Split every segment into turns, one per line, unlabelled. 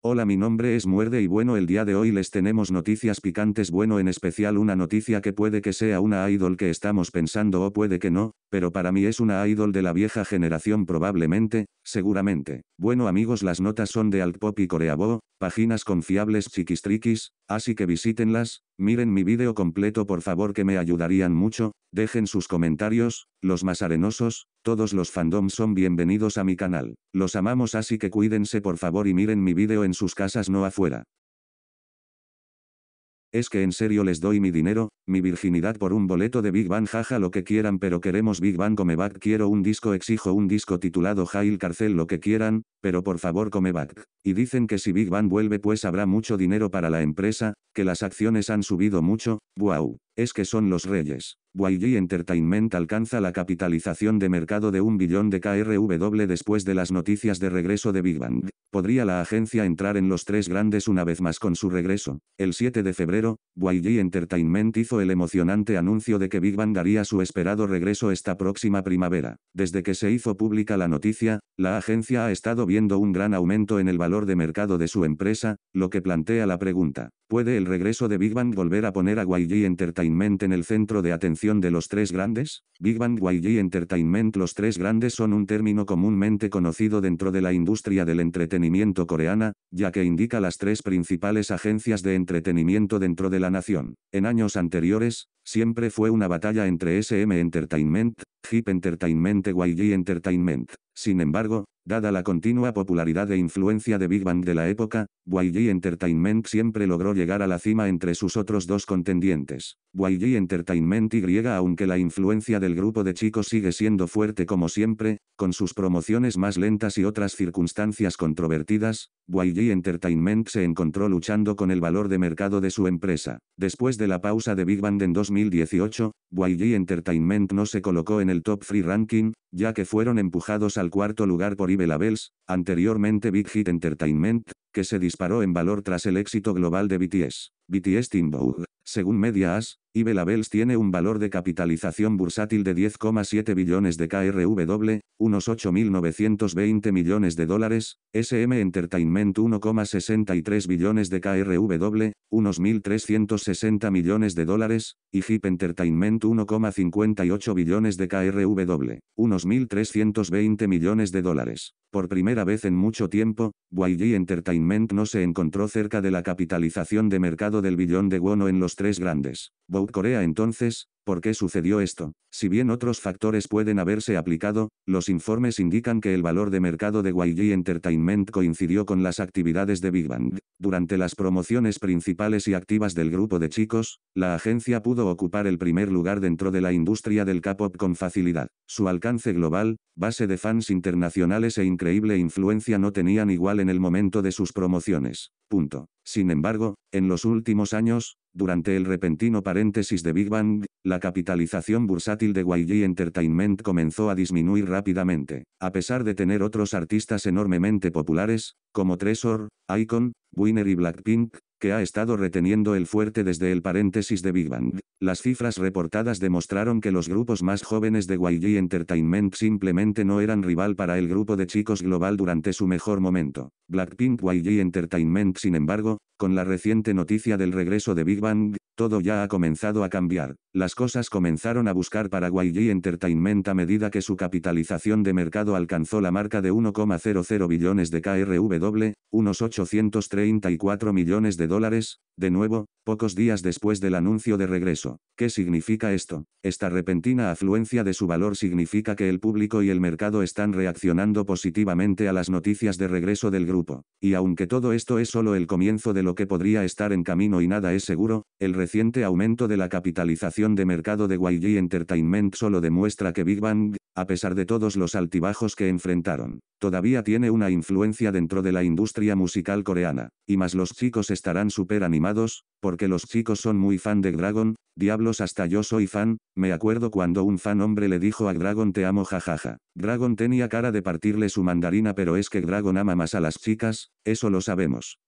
Hola mi nombre es Muerde y bueno el día de hoy les tenemos noticias picantes bueno en especial una noticia que puede que sea una idol que estamos pensando o puede que no, pero para mí es una idol de la vieja generación probablemente, seguramente. Bueno amigos las notas son de pop y Coreabo, páginas confiables chiquistriquis, Así que visítenlas, miren mi vídeo completo por favor que me ayudarían mucho, dejen sus comentarios, los más arenosos, todos los fandoms son bienvenidos a mi canal. Los amamos así que cuídense por favor y miren mi vídeo en sus casas no afuera. Es que en serio les doy mi dinero, mi virginidad por un boleto de Big Bang jaja lo que quieran pero queremos Big Bang Comeback quiero un disco exijo un disco titulado Jail Carcel lo que quieran, pero por favor Comeback. Y dicen que si Big Bang vuelve pues habrá mucho dinero para la empresa, que las acciones han subido mucho, wow, es que son los reyes. YG Entertainment alcanza la capitalización de mercado de un billón de KRW después de las noticias de regreso de Big Bang. ¿Podría la agencia entrar en los tres grandes una vez más con su regreso? El 7 de febrero, YG Entertainment hizo el emocionante anuncio de que Big Bang daría su esperado regreso esta próxima primavera. Desde que se hizo pública la noticia, la agencia ha estado viendo un gran aumento en el valor de mercado de su empresa, lo que plantea la pregunta, ¿puede el regreso de Big Bang volver a poner a YG Entertainment en el centro de atención? de los tres grandes? Big Bang YG Entertainment Los tres grandes son un término comúnmente conocido dentro de la industria del entretenimiento coreana, ya que indica las tres principales agencias de entretenimiento dentro de la nación. En años anteriores, siempre fue una batalla entre SM Entertainment, Hip Entertainment y YG Entertainment. Sin embargo, dada la continua popularidad e influencia de Big Bang de la época, YG Entertainment siempre logró llegar a la cima entre sus otros dos contendientes. YG Entertainment Y aunque la influencia del grupo de chicos sigue siendo fuerte como siempre, con sus promociones más lentas y otras circunstancias controvertidas, YG Entertainment se encontró luchando con el valor de mercado de su empresa. Después de la pausa de Big Bang en 2000, 2018, YG Entertainment no se colocó en el top 3 ranking, ya que fueron empujados al cuarto lugar por Ibe Labels, anteriormente Big Hit Entertainment, que se disparó en valor tras el éxito global de BTS. BTS Vogue, según media Medias, Ibelabels tiene un valor de capitalización bursátil de 10,7 billones de KRW, unos 8.920 millones de dólares, SM Entertainment 1,63 billones de KRW, unos 1.360 millones de dólares, y HIP Entertainment 1,58 billones de KRW, unos 1.320 millones de dólares. Por primera vez en mucho tiempo, YG Entertainment no se encontró cerca de la capitalización de mercado del billón de Wono en los tres grandes. Vogue Corea entonces, ¿por qué sucedió esto? Si bien otros factores pueden haberse aplicado, los informes indican que el valor de mercado de YG Entertainment coincidió con las actividades de Big Bang. Durante las promociones principales y activas del grupo de chicos, la agencia pudo ocupar el primer lugar dentro de la industria del K-pop con facilidad. Su alcance global, base de fans internacionales e increíble influencia no tenían igual en el momento de sus promociones. Punto. Sin embargo, en los últimos años, durante el repentino paréntesis de Big Bang, la capitalización bursátil de YG Entertainment comenzó a disminuir rápidamente, a pesar de tener otros artistas enormemente populares, como Tresor, Icon, Winner y Blackpink, que ha estado reteniendo el fuerte desde el paréntesis de Big Bang. Las cifras reportadas demostraron que los grupos más jóvenes de YG Entertainment simplemente no eran rival para el grupo de chicos global durante su mejor momento. Blackpink YG Entertainment sin embargo, con la reciente noticia del regreso de Big Bang, todo ya ha comenzado a cambiar. Las cosas comenzaron a buscar para YG Entertainment a medida que su capitalización de mercado alcanzó la marca de 1,00 billones de KRW, unos 834 millones de dólares, de nuevo, pocos días después del anuncio de regreso. ¿Qué significa esto? Esta repentina afluencia de su valor significa que el público y el mercado están reaccionando positivamente a las noticias de regreso del grupo. Y aunque todo esto es solo el comienzo de lo que podría estar en camino y nada es seguro, el reciente aumento de la capitalización de mercado de YG Entertainment solo demuestra que Big Bang, a pesar de todos los altibajos que enfrentaron, todavía tiene una influencia dentro de la industria musical coreana, y más los chicos estarán súper animados, porque los chicos son muy fan de Dragon, diablos hasta yo soy fan, me acuerdo cuando un fan hombre le dijo a Dragon te amo jajaja. Dragon tenía cara de partirle su mandarina pero es que Dragon ama más a las chicas, eso lo sabemos.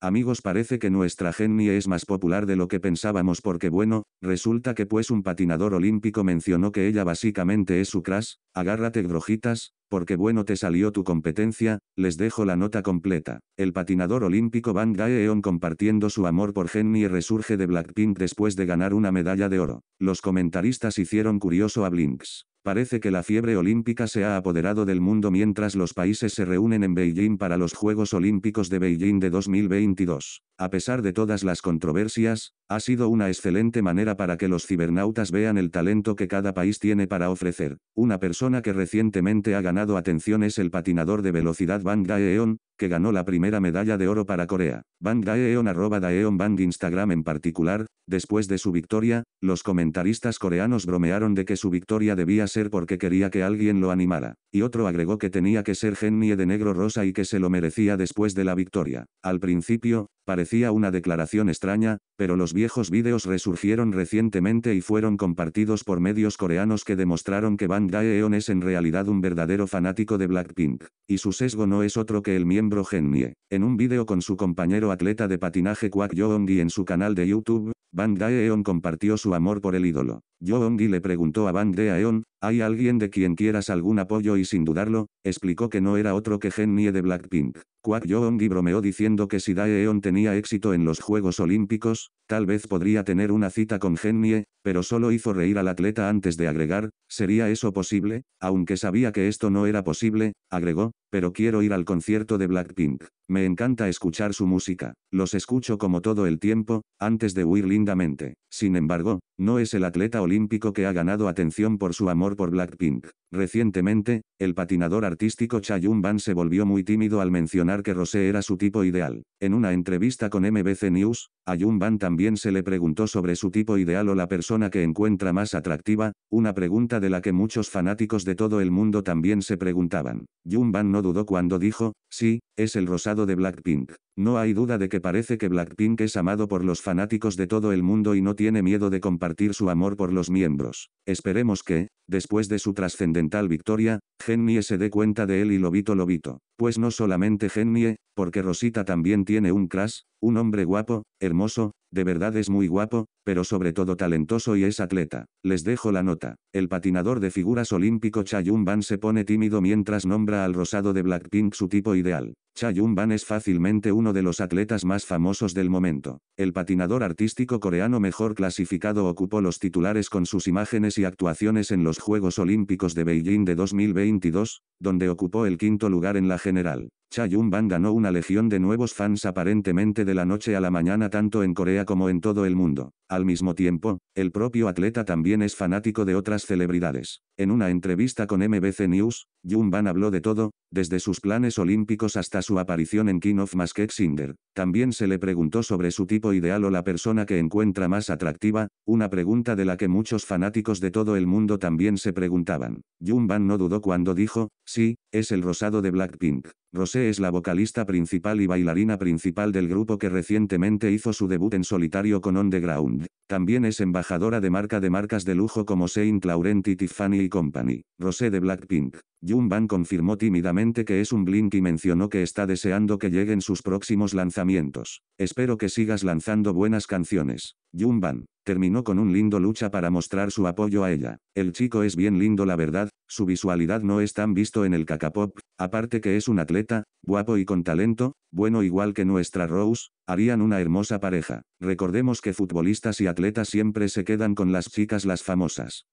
Amigos parece que nuestra gennie es más popular de lo que pensábamos porque bueno, resulta que pues un patinador olímpico mencionó que ella básicamente es su crush, agárrate grojitas, porque bueno te salió tu competencia, les dejo la nota completa. El patinador olímpico Van Gaeon compartiendo su amor por Jennie resurge de Blackpink después de ganar una medalla de oro. Los comentaristas hicieron curioso a Blinks. Parece que la fiebre olímpica se ha apoderado del mundo mientras los países se reúnen en Beijing para los Juegos Olímpicos de Beijing de 2022. A pesar de todas las controversias, ha sido una excelente manera para que los cibernautas vean el talento que cada país tiene para ofrecer. Una persona que recientemente ha ganado atención es el patinador de velocidad Bang Dae-Eon, que ganó la primera medalla de oro para Corea. Bang Daeon eon Daeon Bang Instagram en particular, después de su victoria, los comentaristas coreanos bromearon de que su victoria debía ser porque quería que alguien lo animara. Y otro agregó que tenía que ser genie de negro rosa y que se lo merecía después de la victoria. Al principio, parecía Hacía una declaración extraña, pero los viejos vídeos resurgieron recientemente y fueron compartidos por medios coreanos que demostraron que Bang dae eon es en realidad un verdadero fanático de Blackpink, y su sesgo no es otro que el miembro Genmie. En un vídeo con su compañero atleta de patinaje Kwak Yoongi en su canal de YouTube, Bang Daeon compartió su amor por el ídolo. Yoongi le preguntó a Bang Daeon, ¿hay alguien de quien quieras algún apoyo? Y sin dudarlo, explicó que no era otro que Gen de Blackpink. Kwak Yoongi bromeó diciendo que si Daeon tenía éxito en los Juegos Olímpicos, tal vez podría tener una cita con Gen pero solo hizo reír al atleta antes de agregar, ¿sería eso posible? Aunque sabía que esto no era posible, agregó, pero quiero ir al concierto de Blackpink. Me encanta escuchar su música, los escucho como todo el tiempo, antes de huir lindamente. Sin embargo, no es el atleta olímpico que ha ganado atención por su amor por Blackpink. Recientemente, el patinador artístico Cha Yun Ban se volvió muy tímido al mencionar que Rosé era su tipo ideal. En una entrevista con MBC News, a Yun Ban también se le preguntó sobre su tipo ideal o la persona que encuentra más atractiva, una pregunta de la que muchos fanáticos de todo el mundo también se preguntaban. Yun Ban no dudó cuando dijo, sí, es el rosado de Blackpink. No hay duda de que parece que Blackpink es amado por los fanáticos de todo el mundo y no tiene miedo de compartir su amor por los miembros. Esperemos que, después de su trascendental victoria, Genmie se dé cuenta de él y Lobito Lobito. Pues no solamente Genmie, porque Rosita también tiene un crush, un hombre guapo, hermoso, de verdad es muy guapo, pero sobre todo talentoso y es atleta. Les dejo la nota. El patinador de figuras olímpico Chayun Ban se pone tímido mientras nombra al rosado de Blackpink su tipo ideal. Cha Yun Ban es fácilmente uno de los atletas más famosos del momento. El patinador artístico coreano mejor clasificado ocupó los titulares con sus imágenes y actuaciones en los Juegos Olímpicos de Beijing de 2022, donde ocupó el quinto lugar en la general. Cha Yun Ban ganó una legión de nuevos fans aparentemente de la noche a la mañana tanto en Corea como en todo el mundo. Al mismo tiempo, el propio atleta también es fanático de otras celebridades. En una entrevista con MBC News, Jumban Ban habló de todo, desde sus planes olímpicos hasta su aparición en King of Masked Singer. También se le preguntó sobre su tipo ideal o la persona que encuentra más atractiva, una pregunta de la que muchos fanáticos de todo el mundo también se preguntaban. Jumban Ban no dudó cuando dijo, sí, es el rosado de Blackpink. Rosé es la vocalista principal y bailarina principal del grupo que recientemente hizo su debut en solitario con On The Ground. También es embajadora de marca de marcas de lujo como Saint Laurent y Tiffany Company. Rosé de Blackpink. Jun confirmó tímidamente que es un Blink y mencionó que está deseando que lleguen sus próximos lanzamientos. Espero que sigas lanzando buenas canciones. Jun terminó con un lindo lucha para mostrar su apoyo a ella. El chico es bien lindo la verdad, su visualidad no es tan visto en el cacapop, aparte que es un atleta, guapo y con talento, bueno igual que nuestra Rose, harían una hermosa pareja. Recordemos que futbolistas y atletas siempre se quedan con las chicas las famosas.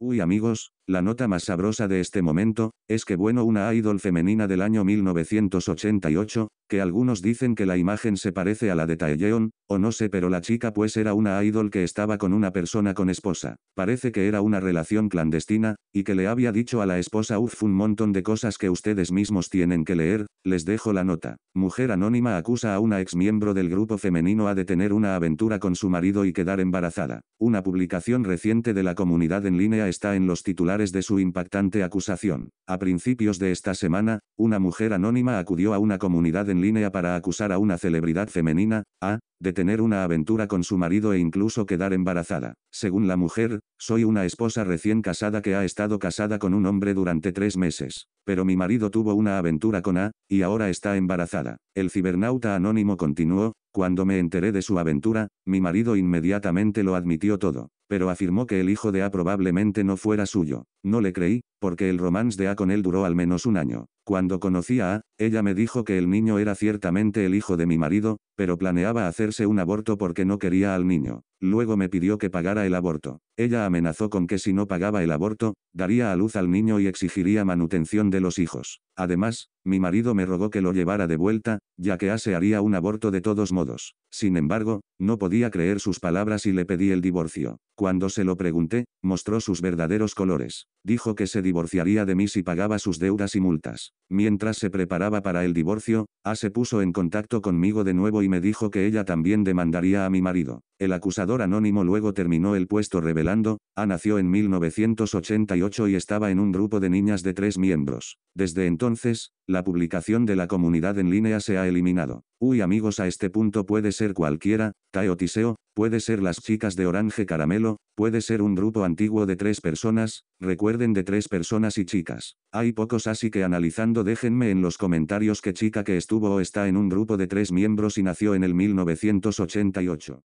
Uy amigos, la nota más sabrosa de este momento, es que bueno una idol femenina del año 1988, que algunos dicen que la imagen se parece a la de Taeyeon, o no sé pero la chica pues era una idol que estaba con una persona con esposa, parece que era una relación clandestina, y que le había dicho a la esposa uff un montón de cosas que ustedes mismos tienen que leer, les dejo la nota. Mujer anónima acusa a una ex miembro del grupo femenino a de tener una aventura con su marido y quedar embarazada. Una publicación reciente de la comunidad en línea está en los titulares de su impactante acusación. A principios de esta semana, una mujer anónima acudió a una comunidad en línea para acusar a una celebridad femenina, a, de tener una aventura con su marido e incluso quedar embarazada. Según la mujer, soy una esposa recién casada que ha estado casada con un hombre durante tres meses. Pero mi marido tuvo una aventura con A, y ahora está embarazada. El cibernauta anónimo continuó, cuando me enteré de su aventura, mi marido inmediatamente lo admitió todo pero afirmó que el hijo de A probablemente no fuera suyo. No le creí, porque el romance de A con él duró al menos un año. Cuando conocí a A, ella me dijo que el niño era ciertamente el hijo de mi marido, pero planeaba hacerse un aborto porque no quería al niño. Luego me pidió que pagara el aborto. Ella amenazó con que si no pagaba el aborto, daría a luz al niño y exigiría manutención de los hijos. Además, mi marido me rogó que lo llevara de vuelta, ya que se haría un aborto de todos modos. Sin embargo, no podía creer sus palabras y le pedí el divorcio. Cuando se lo pregunté, mostró sus verdaderos colores. Dijo que se divorciaría de mí si pagaba sus deudas y multas. Mientras se preparaba para el divorcio, A se puso en contacto conmigo de nuevo y me dijo que ella también demandaría a mi marido. El acusador anónimo luego terminó el puesto revelando, A ah, nació en 1988 y estaba en un grupo de niñas de tres miembros. Desde entonces, entonces, la publicación de la comunidad en línea se ha eliminado. Uy amigos a este punto puede ser cualquiera, Tae Tiseo, puede ser las chicas de Orange Caramelo, puede ser un grupo antiguo de tres personas, recuerden de tres personas y chicas. Hay pocos así que analizando déjenme en los comentarios qué chica que estuvo o está en un grupo de tres miembros y nació en el 1988.